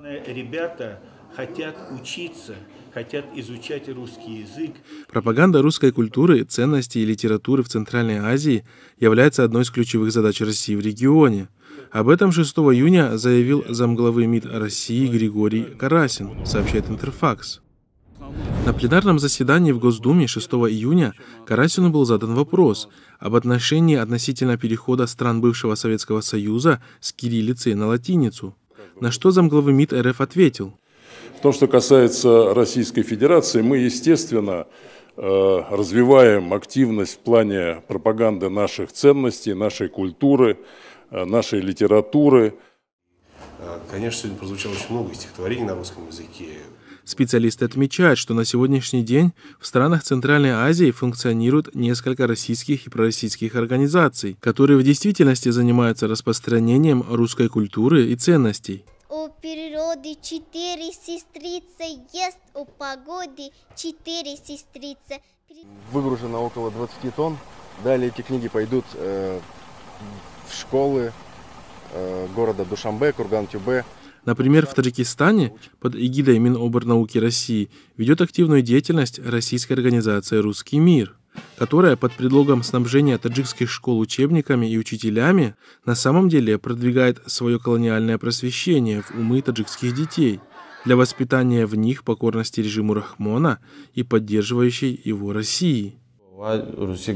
главное, ребята хотят учиться, хотят изучать русский язык. Пропаганда русской культуры, ценностей и литературы в Центральной Азии является одной из ключевых задач России в регионе. Об этом 6 июня заявил замглавы МИД России Григорий Карасин, сообщает Интерфакс. На пленарном заседании в Госдуме 6 июня Карасину был задан вопрос об отношении относительно перехода стран бывшего Советского Союза с кириллицей на латиницу на что замглавы МИД РФ ответил. В том, что касается Российской Федерации, мы, естественно, э, развиваем активность в плане пропаганды наших ценностей, нашей культуры, э, нашей литературы. Э, конечно, сегодня прозвучало очень много стихотворений на русском языке. Специалисты отмечают, что на сегодняшний день в странах Центральной Азии функционируют несколько российских и пророссийских организаций, которые в действительности занимаются распространением русской культуры и ценностей. У природы четыре сестрицы ест, у погоды четыре сестрицы. Выгружено около 20 тонн. Далее эти книги пойдут э, в школы э, города Душамбе, Курган-Тюбе. Например, в Таджикистане под эгидой Миноборнауки России ведет активную деятельность российская организация «Русский мир» которая под предлогом снабжения таджикских школ учебниками и учителями на самом деле продвигает свое колониальное просвещение в умы таджикских детей для воспитания в них покорности режиму Рахмона и поддерживающей его России. Русия